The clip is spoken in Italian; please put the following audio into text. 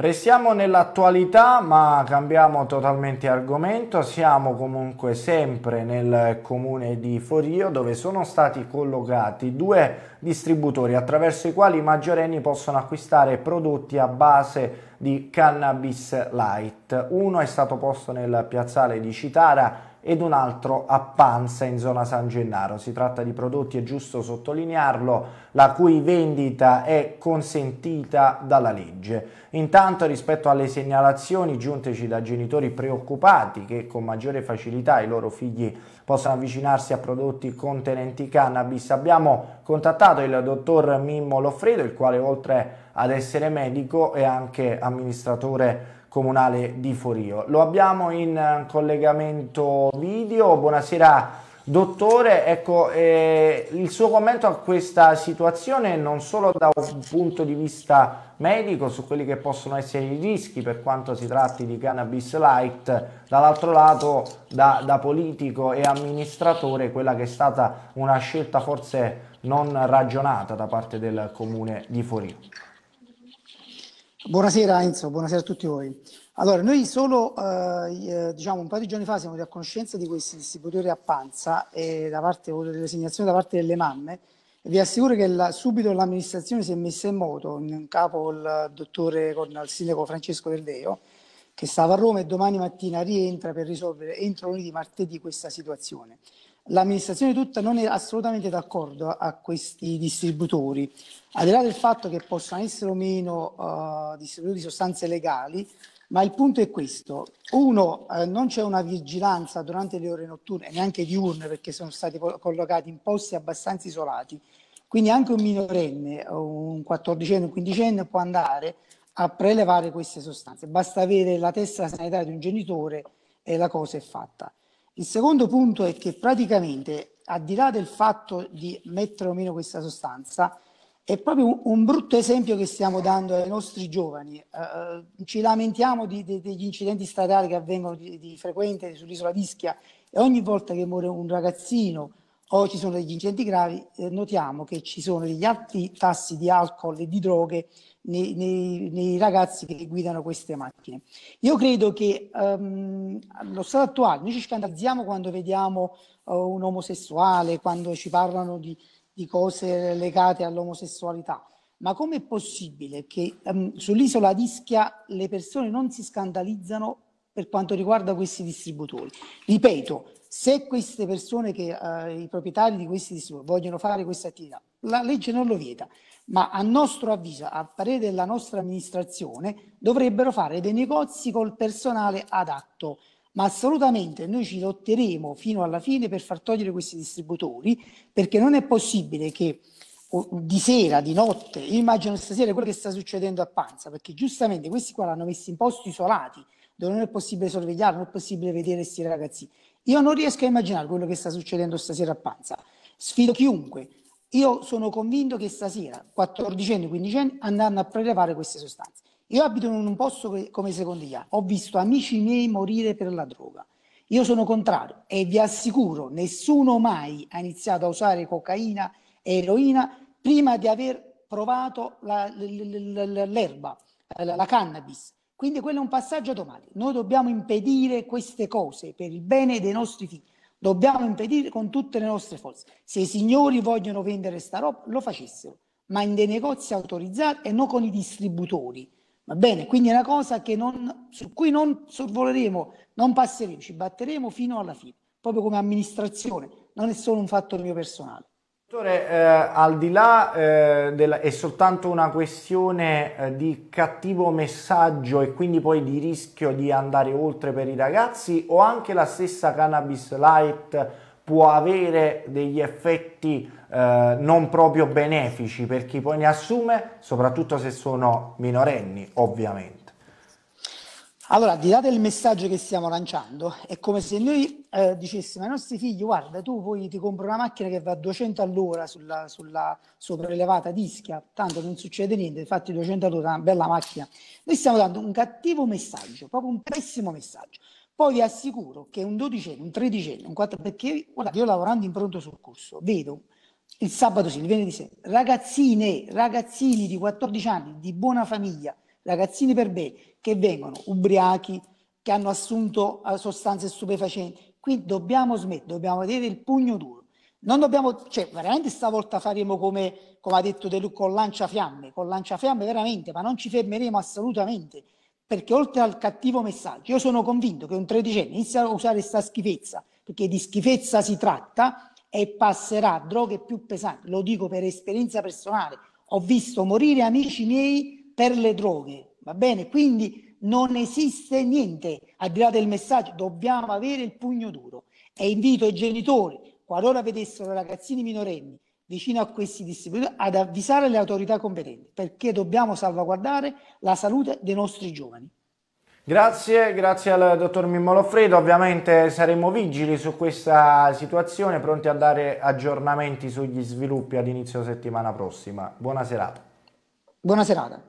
Restiamo nell'attualità ma cambiamo totalmente argomento, siamo comunque sempre nel comune di Forio dove sono stati collocati due distributori attraverso i quali i maggiorenni possono acquistare prodotti a base di cannabis light. Uno è stato posto nel piazzale di Citara ed un altro a Panza in zona San Gennaro. Si tratta di prodotti, è giusto sottolinearlo, la cui vendita è consentita dalla legge. Intanto rispetto alle segnalazioni giunteci da genitori preoccupati che con maggiore facilità i loro figli possano avvicinarsi a prodotti contenenti cannabis, abbiamo contattato il dottor Mimmo Loffredo, il quale oltre ad essere medico è anche amministratore comunale di Forio. Lo abbiamo in eh, collegamento video, buonasera dottore, ecco eh, il suo commento a questa situazione non solo da un punto di vista medico su quelli che possono essere i rischi per quanto si tratti di cannabis light, dall'altro lato da, da politico e amministratore quella che è stata una scelta forse non ragionata da parte del comune di Forio. Buonasera Enzo, buonasera a tutti voi. Allora, noi solo eh, eh diciamo un paio di giorni fa siamo a conoscenza di questi distributori a panza e da parte, delle segnalazioni da parte delle mamme. Vi assicuro che la, subito l'amministrazione si è messa in moto, in capo il dottore con il sindaco Francesco Verdeo, che stava a Roma e domani mattina rientra per risolvere entro lunedì martedì questa situazione. L'amministrazione tutta non è assolutamente d'accordo a questi distributori, al di là del fatto che possano essere o meno uh, eh, distributori di sostanze legali, ma il punto è questo. Uno, eh, non c'è una vigilanza durante le ore notturne neanche diurne perché sono stati collocati in posti abbastanza isolati. Quindi anche un minorenne, un quattordicenne, un quindicenne può andare a prelevare queste sostanze. Basta avere la testa sanitaria di un genitore e la cosa è fatta. Il secondo punto è che praticamente, al di là del fatto di mettere o meno questa sostanza, è proprio un, brutto esempio che stiamo dando ai nostri giovani. Eh, eh, ci lamentiamo di, di, degli incidenti stradali che avvengono di, di frequente sull'isola d'Ischia e ogni volta che muore un ragazzino o ci sono degli incidenti gravi, eh, notiamo che ci sono degli alti tassi di alcol e di droghe nei, nei, nei ragazzi che guidano queste macchine. Io credo che um, ehm, allo stato attuale noi ci scandalizziamo quando vediamo uh, un omosessuale, quando ci parlano di, di cose legate all'omosessualità. Ma com'è possibile che um, sull'isola Ischia le persone non si scandalizzano per quanto riguarda questi distributori. Ripeto, se queste persone, che, eh, i proprietari di questi distributori, vogliono fare questa attività, la legge non lo vieta, ma a nostro avviso, a parere della nostra amministrazione, dovrebbero fare dei negozi col personale adatto. Ma assolutamente noi ci lotteremo fino alla fine per far togliere questi distributori, perché non è possibile che di sera, di notte, immagino stasera quello che sta succedendo a Panza, perché giustamente questi qua l'hanno messi in posti isolati, dove non è possibile sorvegliare, non è possibile vedere questi ragazzi. Io non riesco a immaginare quello che sta succedendo stasera a Panza. Sfido chiunque. Io sono convinto che stasera 14 anni, 15 anni andranno a prelevare queste sostanze. Io abito in un posto come Secondiglia, ho visto amici miei morire per la droga. Io sono contrario e vi assicuro, nessuno mai ha iniziato a usare cocaina e eroina prima di aver provato l'erba, la, la, la, la cannabis. Quindi quello è un passaggio automatico. Noi dobbiamo impedire queste cose per il bene dei nostri figli. Dobbiamo impedire con tutte le nostre forze. Se i signori vogliono vendere sta roba, lo facessero, ma in dei negozi autorizzati e non con i distributori. Va bene? Quindi è una cosa non, su cui non sorvoleremo, non passeremo, ci batteremo fino alla fine, proprio come amministrazione. Non è solo un fatto mio personale. Eh, al di là eh, della, è soltanto una questione eh, di cattivo messaggio e quindi poi di rischio di andare oltre per i ragazzi o anche la stessa cannabis light può avere degli effetti eh, non proprio benefici per chi poi ne assume, soprattutto se sono minorenni ovviamente. Allora, al di là del messaggio che stiamo lanciando, è come se noi eh, dicessimo ai nostri figli, guarda, tu vuoi, ti compri una macchina che va a 200 all'ora sulla, sulla sopraelevata dischia, tanto non succede niente, infatti 200 all'ora è una bella macchina. Noi stiamo dando un cattivo messaggio, proprio un pessimo messaggio. Poi vi assicuro che un dodicenne, un tredicenne, un quattro, perché guarda, io lavorando in pronto sul corso, vedo il sabato sì, il venerdì sera, ragazzine, ragazzini di 14 anni, di buona famiglia, ragazzini per bene, che vengono ubriachi, che hanno assunto eh, sostanze stupefacenti. Qui dobbiamo smettere, dobbiamo vedere il pugno duro. Non dobbiamo, cioè veramente stavolta faremo come, come ha detto De Luca con lanciafiamme, con lanciafiamme veramente, ma non ci fermeremo assolutamente, perché oltre al cattivo messaggio, io sono convinto che un tredicenne inizia a usare questa schifezza, perché di schifezza si tratta, e passerà a droghe più pesanti, lo dico per esperienza personale, ho visto morire amici miei per le droghe, va bene? Quindi non esiste niente, al di là del messaggio, dobbiamo avere il pugno duro e invito i genitori, qualora vedessero ragazzini minorenni vicino a questi distributori, ad avvisare le autorità competenti, perché dobbiamo salvaguardare la salute dei nostri giovani. Grazie, grazie al dottor Mimmo Loffredo, ovviamente saremo vigili su questa situazione, pronti a dare aggiornamenti sugli sviluppi ad inizio settimana prossima. Buona serata. Buona serata.